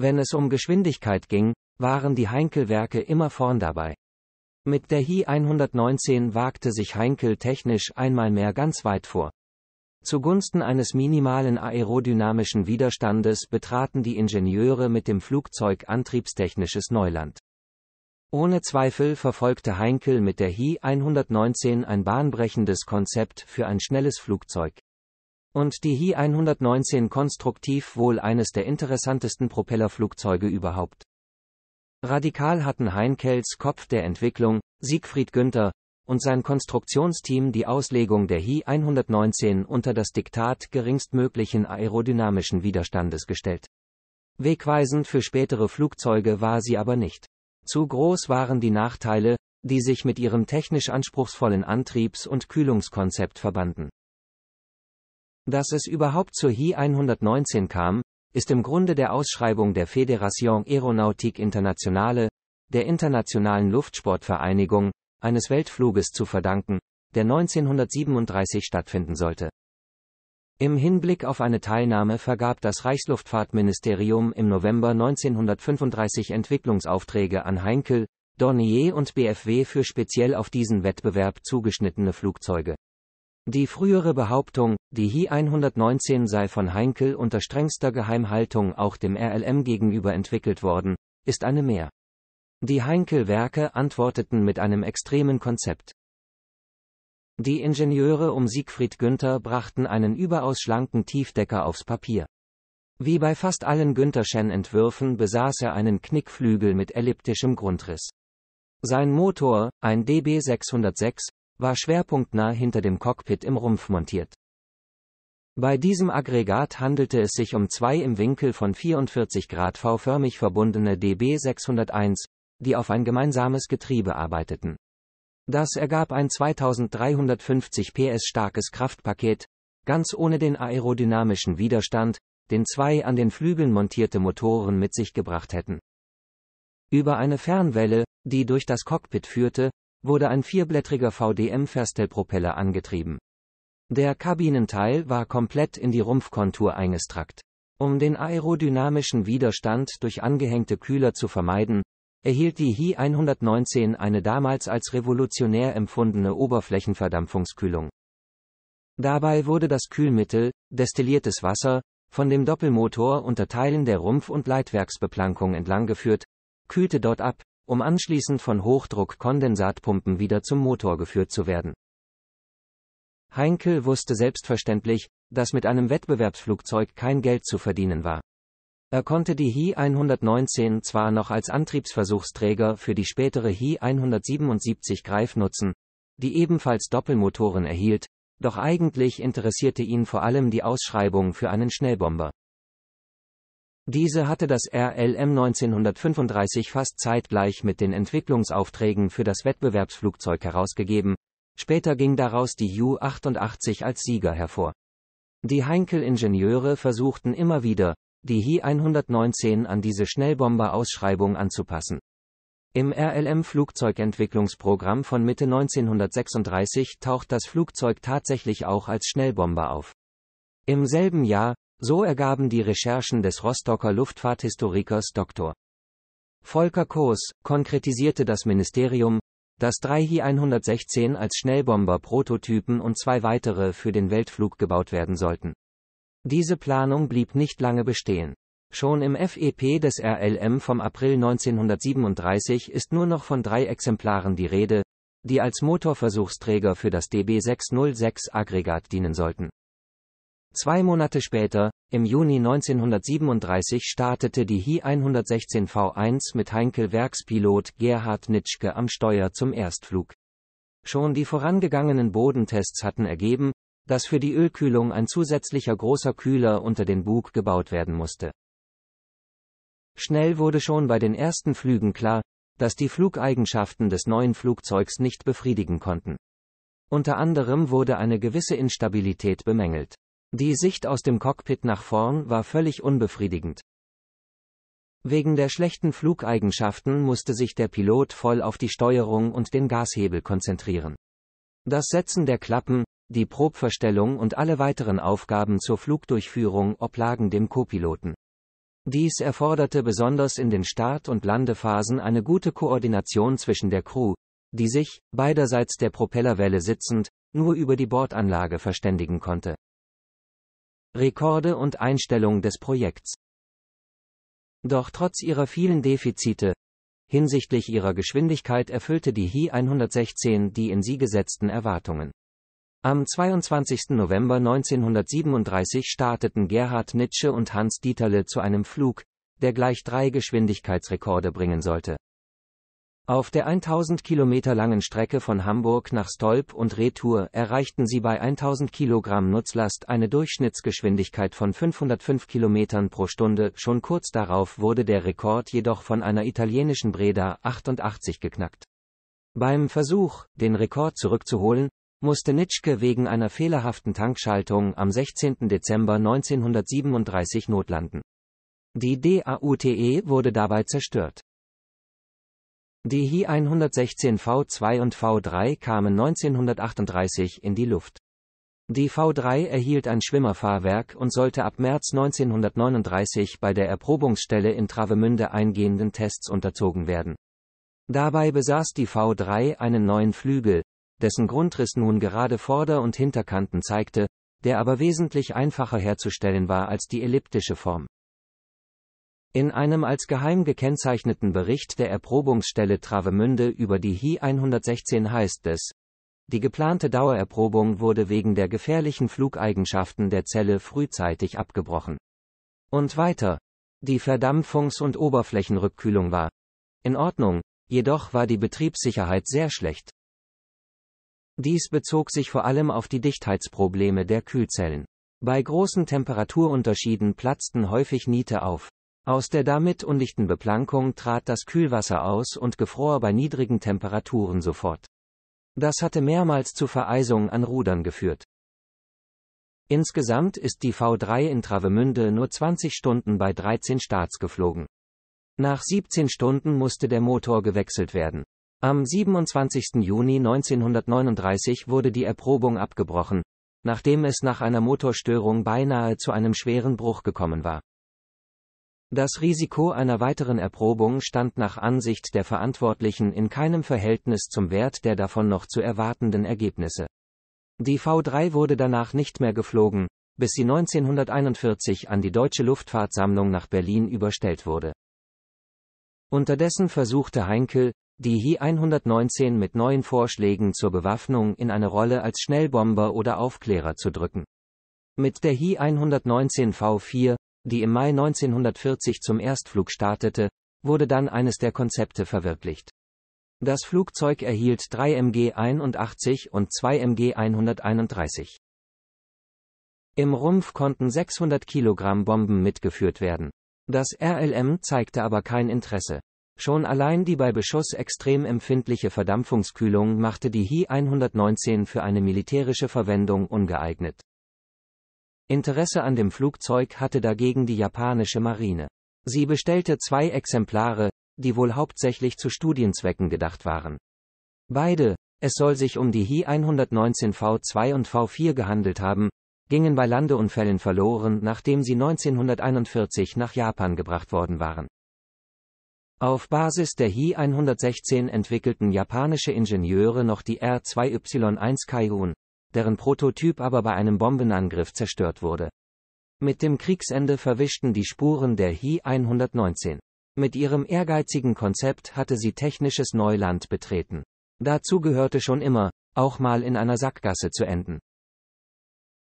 Wenn es um Geschwindigkeit ging, waren die Heinkel-Werke immer vorn dabei. Mit der Hi 119 wagte sich Heinkel technisch einmal mehr ganz weit vor. Zugunsten eines minimalen aerodynamischen Widerstandes betraten die Ingenieure mit dem Flugzeug antriebstechnisches Neuland. Ohne Zweifel verfolgte Heinkel mit der Hi 119 ein bahnbrechendes Konzept für ein schnelles Flugzeug und die Hi 119 konstruktiv wohl eines der interessantesten Propellerflugzeuge überhaupt. Radikal hatten Heinkels Kopf der Entwicklung, Siegfried Günther, und sein Konstruktionsteam die Auslegung der Hi 119 unter das Diktat geringstmöglichen aerodynamischen Widerstandes gestellt. Wegweisend für spätere Flugzeuge war sie aber nicht. Zu groß waren die Nachteile, die sich mit ihrem technisch anspruchsvollen Antriebs- und Kühlungskonzept verbanden. Dass es überhaupt zur HI 119 kam, ist im Grunde der Ausschreibung der Fédération Aéronautique Internationale, der Internationalen Luftsportvereinigung, eines Weltfluges zu verdanken, der 1937 stattfinden sollte. Im Hinblick auf eine Teilnahme vergab das Reichsluftfahrtministerium im November 1935 Entwicklungsaufträge an Heinkel, Dornier und BFW für speziell auf diesen Wettbewerb zugeschnittene Flugzeuge. Die frühere Behauptung, die HI 119 sei von Heinkel unter strengster Geheimhaltung auch dem RLM gegenüber entwickelt worden, ist eine mehr. Die Heinkel-Werke antworteten mit einem extremen Konzept. Die Ingenieure um Siegfried Günther brachten einen überaus schlanken Tiefdecker aufs Papier. Wie bei fast allen Günther-Schen-Entwürfen besaß er einen Knickflügel mit elliptischem Grundriss. Sein Motor, ein DB606, war schwerpunktnah hinter dem Cockpit im Rumpf montiert. Bei diesem Aggregat handelte es sich um zwei im Winkel von 44 Grad V-förmig verbundene DB601, die auf ein gemeinsames Getriebe arbeiteten. Das ergab ein 2350 PS starkes Kraftpaket, ganz ohne den aerodynamischen Widerstand, den zwei an den Flügeln montierte Motoren mit sich gebracht hätten. Über eine Fernwelle, die durch das Cockpit führte, wurde ein vierblättriger vdm ferstelpropeller angetrieben. Der Kabinenteil war komplett in die Rumpfkontur eingestrackt. Um den aerodynamischen Widerstand durch angehängte Kühler zu vermeiden, erhielt die HI 119 eine damals als revolutionär empfundene Oberflächenverdampfungskühlung. Dabei wurde das Kühlmittel, destilliertes Wasser, von dem Doppelmotor unter Teilen der Rumpf- und Leitwerksbeplankung entlanggeführt, kühlte dort ab, um anschließend von Hochdruck-Kondensatpumpen wieder zum Motor geführt zu werden. Heinkel wusste selbstverständlich, dass mit einem Wettbewerbsflugzeug kein Geld zu verdienen war. Er konnte die Hi 119 zwar noch als Antriebsversuchsträger für die spätere Hi 177 Greif nutzen, die ebenfalls Doppelmotoren erhielt, doch eigentlich interessierte ihn vor allem die Ausschreibung für einen Schnellbomber. Diese hatte das RLM 1935 fast zeitgleich mit den Entwicklungsaufträgen für das Wettbewerbsflugzeug herausgegeben, später ging daraus die U-88 als Sieger hervor. Die Heinkel-Ingenieure versuchten immer wieder, die Hi-119 an diese Schnellbomber-Ausschreibung anzupassen. Im RLM-Flugzeugentwicklungsprogramm von Mitte 1936 taucht das Flugzeug tatsächlich auch als Schnellbomber auf. Im selben Jahr, so ergaben die Recherchen des Rostocker Luftfahrthistorikers Dr. Volker Koos, konkretisierte das Ministerium, dass drei Hi-116 als Schnellbomber-Prototypen und zwei weitere für den Weltflug gebaut werden sollten. Diese Planung blieb nicht lange bestehen. Schon im FEP des RLM vom April 1937 ist nur noch von drei Exemplaren die Rede, die als Motorversuchsträger für das DB606-Aggregat dienen sollten. Zwei Monate später, im Juni 1937 startete die Hi 116 V1 mit Heinkel-Werkspilot Gerhard Nitschke am Steuer zum Erstflug. Schon die vorangegangenen Bodentests hatten ergeben, dass für die Ölkühlung ein zusätzlicher großer Kühler unter den Bug gebaut werden musste. Schnell wurde schon bei den ersten Flügen klar, dass die Flugeigenschaften des neuen Flugzeugs nicht befriedigen konnten. Unter anderem wurde eine gewisse Instabilität bemängelt. Die Sicht aus dem Cockpit nach vorn war völlig unbefriedigend. Wegen der schlechten Flugeigenschaften musste sich der Pilot voll auf die Steuerung und den Gashebel konzentrieren. Das Setzen der Klappen, die Probverstellung und alle weiteren Aufgaben zur Flugdurchführung oblagen dem Copiloten. Dies erforderte besonders in den Start- und Landephasen eine gute Koordination zwischen der Crew, die sich, beiderseits der Propellerwelle sitzend, nur über die Bordanlage verständigen konnte. Rekorde und Einstellung des Projekts. Doch trotz ihrer vielen Defizite, hinsichtlich ihrer Geschwindigkeit erfüllte die Hi 116 die in sie gesetzten Erwartungen. Am 22. November 1937 starteten Gerhard Nitsche und Hans Dieterle zu einem Flug, der gleich drei Geschwindigkeitsrekorde bringen sollte. Auf der 1000 Kilometer langen Strecke von Hamburg nach Stolp und Retour erreichten sie bei 1000 Kilogramm Nutzlast eine Durchschnittsgeschwindigkeit von 505 Kilometern pro Stunde. Schon kurz darauf wurde der Rekord jedoch von einer italienischen Breda 88 geknackt. Beim Versuch, den Rekord zurückzuholen, musste Nitschke wegen einer fehlerhaften Tankschaltung am 16. Dezember 1937 notlanden. Die DAUTE wurde dabei zerstört. Die Hi 116 V2 und V3 kamen 1938 in die Luft. Die V3 erhielt ein Schwimmerfahrwerk und sollte ab März 1939 bei der Erprobungsstelle in Travemünde eingehenden Tests unterzogen werden. Dabei besaß die V3 einen neuen Flügel, dessen Grundriss nun gerade Vorder- und Hinterkanten zeigte, der aber wesentlich einfacher herzustellen war als die elliptische Form. In einem als geheim gekennzeichneten Bericht der Erprobungsstelle Travemünde über die HI 116 heißt es, die geplante Dauererprobung wurde wegen der gefährlichen Flugeigenschaften der Zelle frühzeitig abgebrochen. Und weiter, die Verdampfungs- und Oberflächenrückkühlung war in Ordnung, jedoch war die Betriebssicherheit sehr schlecht. Dies bezog sich vor allem auf die Dichtheitsprobleme der Kühlzellen. Bei großen Temperaturunterschieden platzten häufig Niete auf. Aus der damit undichten Beplankung trat das Kühlwasser aus und gefror bei niedrigen Temperaturen sofort. Das hatte mehrmals zu Vereisungen an Rudern geführt. Insgesamt ist die V3 in Travemünde nur 20 Stunden bei 13 Starts geflogen. Nach 17 Stunden musste der Motor gewechselt werden. Am 27. Juni 1939 wurde die Erprobung abgebrochen, nachdem es nach einer Motorstörung beinahe zu einem schweren Bruch gekommen war. Das Risiko einer weiteren Erprobung stand nach Ansicht der Verantwortlichen in keinem Verhältnis zum Wert der davon noch zu erwartenden Ergebnisse. Die V3 wurde danach nicht mehr geflogen, bis sie 1941 an die Deutsche Luftfahrtsammlung nach Berlin überstellt wurde. Unterdessen versuchte Heinkel, die Hi-119 mit neuen Vorschlägen zur Bewaffnung in eine Rolle als Schnellbomber oder Aufklärer zu drücken. Mit der Hi-119 V4 die im Mai 1940 zum Erstflug startete, wurde dann eines der Konzepte verwirklicht. Das Flugzeug erhielt 3 MG 81 und 2 MG 131. Im Rumpf konnten 600 Kilogramm Bomben mitgeführt werden. Das RLM zeigte aber kein Interesse. Schon allein die bei Beschuss extrem empfindliche Verdampfungskühlung machte die Hi-119 für eine militärische Verwendung ungeeignet. Interesse an dem Flugzeug hatte dagegen die japanische Marine. Sie bestellte zwei Exemplare, die wohl hauptsächlich zu Studienzwecken gedacht waren. Beide, es soll sich um die Hi 119 V2 und V4 gehandelt haben, gingen bei Landeunfällen verloren, nachdem sie 1941 nach Japan gebracht worden waren. Auf Basis der Hi 116 entwickelten japanische Ingenieure noch die R2Y1 Kaihun, deren Prototyp aber bei einem Bombenangriff zerstört wurde. Mit dem Kriegsende verwischten die Spuren der Hi-119. Mit ihrem ehrgeizigen Konzept hatte sie technisches Neuland betreten. Dazu gehörte schon immer, auch mal in einer Sackgasse zu enden.